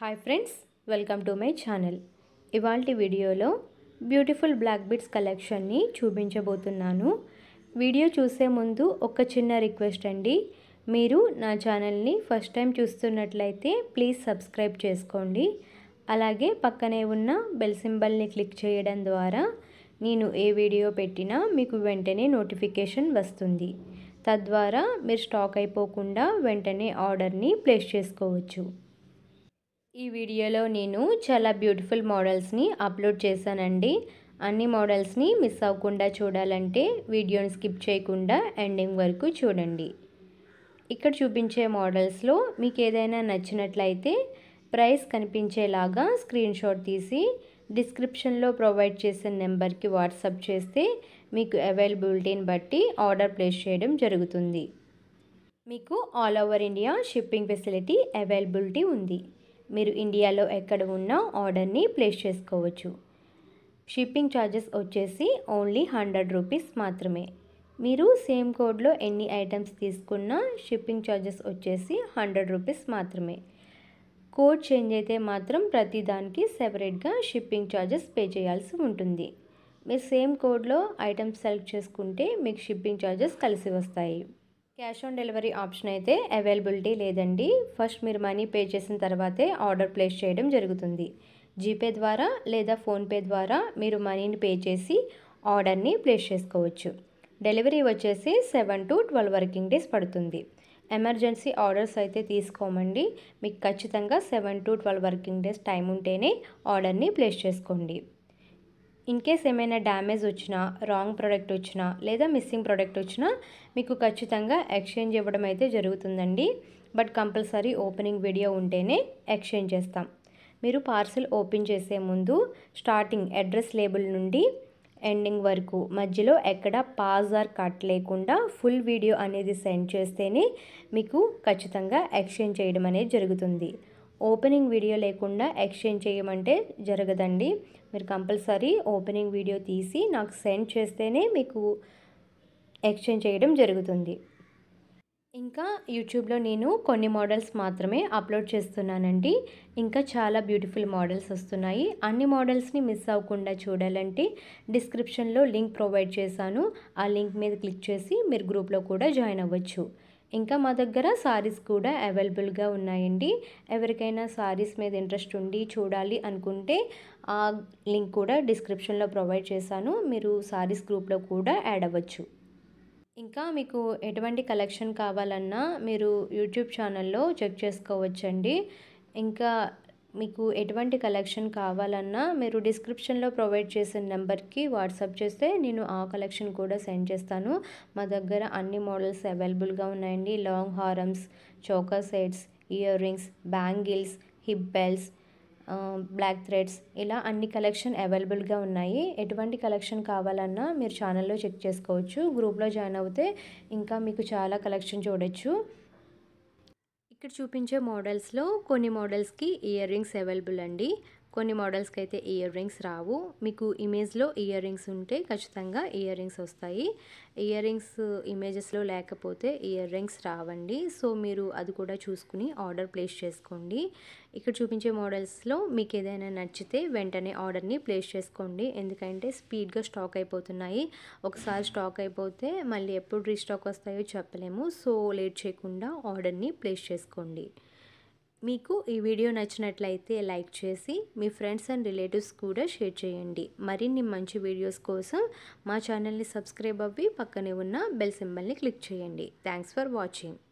hi friends welcome to my channel ఇవాళ వీడియోలో beautiful black beads కలెక్షన్ని చూపించబోతున్నాను వీడియో చూసే ముందు ఒక చిన్న రిక్వెస్ట్ అండి మీరు నా ఛానల్ని ఫస్ట్ టైం చూస్తున్నట్లయితే ప్లీజ్ సబ్స్క్రైబ్ చేసుకోండి అలాగే పక్కనే ఉన్న బెల్ సింబల్ని క్లిక్ చేయడం ద్వారా నేను ఏ వీడియో పెట్టినా మీకు వెంటనే నోటిఫికేషన్ వస్తుంది తద్వారా మీరు స్టాక్ అయిపోకుండా వెంటనే ఆర్డర్ని ప్లేస్ చేసుకోవచ్చు ఈ వీడియోలో నేను చాలా బ్యూటిఫుల్ మోడల్స్ని అప్లోడ్ చేశానండి అన్ని మోడల్స్ని మిస్ అవ్వకుండా చూడాలంటే వీడియోని స్కిప్ చేయకుండా ఎండింగ్ వరకు చూడండి ఇక్కడ చూపించే మోడల్స్లో మీకు ఏదైనా నచ్చినట్లయితే ప్రైస్ కనిపించేలాగా స్క్రీన్ షాట్ తీసి డిస్క్రిప్షన్లో ప్రొవైడ్ చేసిన నెంబర్కి వాట్సాప్ చేస్తే మీకు అవైలబిలిటీని బట్టి ఆర్డర్ ప్లేస్ చేయడం జరుగుతుంది మీకు all over India shipping facility availability ఉంది మీరు ఇండియాలో ఎక్కడ ఉన్నా ఆర్డర్ని ప్లేస్ చేసుకోవచ్చు షిప్పింగ్ ఛార్జెస్ వచ్చేసి ఓన్లీ హండ్రెడ్ రూపీస్ మాత్రమే మీరు సేమ్ కోడ్లో ఎన్ని ఐటమ్స్ తీసుకున్నా షిప్పింగ్ ఛార్జెస్ వచ్చేసి హండ్రెడ్ రూపీస్ మాత్రమే కోడ్ చేంజ్ అయితే మాత్రం ప్రతి దానికి సెపరేట్గా షిప్పింగ్ ఛార్జెస్ పే చేయాల్సి ఉంటుంది మీరు సేమ్ కోడ్లో ఐటమ్స్ సెలెక్ట్ చేసుకుంటే మీకు షిప్పింగ్ ఛార్జెస్ కలిసి వస్తాయి క్యాష్ ఆన్ డెలివరీ ఆప్షన్ అయితే అవైలబిలిటీ లేదండి ఫస్ట్ మీరు మనీ పే చేసిన తర్వాతే ఆర్డర్ ప్లేస్ చేయడం జరుగుతుంది జీపే ద్వారా లేదా ఫోన్పే ద్వారా మీరు మనీని పే చేసి ఆర్డర్ని ప్లేస్ చేసుకోవచ్చు డెలివరీ వచ్చేసి seven to twelve working days పడుతుంది ఎమర్జెన్సీ ఆర్డర్స్ అయితే తీసుకోమండి మీకు ఖచ్చితంగా seven to twelve working days time ఉంటేనే ఆర్డర్ని ప్లేస్ చేసుకోండి ఇన్ కేస్ ఏమైనా డ్యామేజ్ వచ్చినా రాంగ్ ప్రోడక్ట్ వచ్చినా లేదా మిస్సింగ్ ప్రోడక్ట్ వచ్చినా మీకు ఖచ్చితంగా ఎక్స్చేంజ్ ఇవ్వడం అయితే జరుగుతుందండి బట్ కంపల్సరీ ఓపెనింగ్ వీడియో ఉంటేనే ఎక్స్చేంజ్ చేస్తాం మీరు పార్సిల్ ఓపెన్ చేసే ముందు స్టార్టింగ్ అడ్రస్ లేబుల్ నుండి ఎండింగ్ వరకు మధ్యలో ఎక్కడ పాజ్ ఆర్ కట్ లేకుండా ఫుల్ వీడియో అనేది సెండ్ చేస్తేనే మీకు ఖచ్చితంగా ఎక్స్చేంజ్ చేయడం అనేది జరుగుతుంది ఓపెనింగ్ వీడియో లేకుండా ఎక్స్చేంజ్ చేయమంటే జరగదండి మీరు కంపల్సరీ ఓపెనింగ్ వీడియో తీసి నాకు సెండ్ చేస్తేనే మీకు ఎక్స్చేంజ్ చేయడం జరుగుతుంది ఇంకా యూట్యూబ్లో నేను కొన్ని మోడల్స్ మాత్రమే అప్లోడ్ చేస్తున్నానండి ఇంకా చాలా బ్యూటిఫుల్ మోడల్స్ వస్తున్నాయి అన్ని మోడల్స్ని మిస్ అవ్వకుండా చూడాలంటే డిస్క్రిప్షన్లో లింక్ ప్రొవైడ్ చేశాను ఆ లింక్ మీద క్లిక్ చేసి మీరు గ్రూప్లో కూడా జాయిన్ అవ్వచ్చు ఇంకా మా దగ్గర సారీస్ కూడా అవైలబుల్గా ఉన్నాయండి ఎవరికైనా సారీస్ మీద ఇంట్రెస్ట్ ఉండి చూడాలి అనుకుంటే ఆ లింక్ కూడా డిస్క్రిప్షన్లో ప్రొవైడ్ చేశాను మీరు సారీస్ గ్రూప్లో కూడా యాడ్ అవ్వచ్చు ఇంకా మీకు ఎటువంటి కలెక్షన్ కావాలన్నా మీరు యూట్యూబ్ ఛానల్లో చెక్ చేసుకోవచ్చండి ఇంకా మీకు ఎటువంటి కలెక్షన్ కావాలన్నా మీరు డిస్క్రిప్షన్లో ప్రొవైడ్ చేసిన నెంబర్కి వాట్సాప్ చేస్తే నేను ఆ కలెక్షన్ కూడా సెండ్ చేస్తాను మా దగ్గర అన్ని మోడల్స్ అవైలబుల్గా ఉన్నాయండి లాంగ్ హారమ్స్ choker sets earrings bangles hip belts black threads ఇలా అన్ని కలెక్షన్ అవైలబుల్గా ఉన్నాయి ఎటువంటి కలెక్షన్ కావాలన్నా మీరు ఛానల్లో చెక్ చేసుకోవచ్చు గ్రూప్లో జాయిన్ అవుతే ఇంకా మీకు చాలా కలెక్షన్ చూడొచ్చు ఇక్కడ చూపించే మోడల్స్లో కొన్ని మోడల్స్కి ఇయర్ రింగ్స్ అవైలబుల్ అండి కొన్ని మోడల్స్కి అయితే ఇయర్ రింగ్స్ రావు మీకు ఇమేజ్లో ఇయర్ రింగ్స్ ఉంటే ఖచ్చితంగా ఇయర్ రింగ్స్ వస్తాయి ఇయర్ రింగ్స్ ఇమేజెస్లో లేకపోతే ఇయర్ రింగ్స్ రావండి సో మీరు అది కూడా చూసుకుని ఆర్డర్ ప్లేస్ చేసుకోండి ఇక్కడ చూపించే మోడల్స్లో మీకు ఏదైనా నచ్చితే వెంటనే ఆర్డర్ని ప్లేస్ చేసుకోండి ఎందుకంటే స్పీడ్గా స్టాక్ అయిపోతున్నాయి ఒకసారి స్టాక్ అయిపోతే మళ్ళీ ఎప్పుడు రీస్టాక్ వస్తాయో చెప్పలేము సో లేట్ చేయకుండా ఆర్డర్ని ప్లేస్ చేసుకోండి మీకు ఈ వీడియో నచ్చినట్లయితే లైక్ చేసి మీ ఫ్రెండ్స్ అండ్ రిలేటివ్స్ కూడా షేర్ చేయండి మరిన్ని మంచి వీడియోస్ కోసం మా ఛానల్ని సబ్స్క్రైబ్ అవ్వి పక్కనే ఉన్న బెల్ సింబల్ని క్లిక్ చేయండి థ్యాంక్స్ ఫర్ వాచింగ్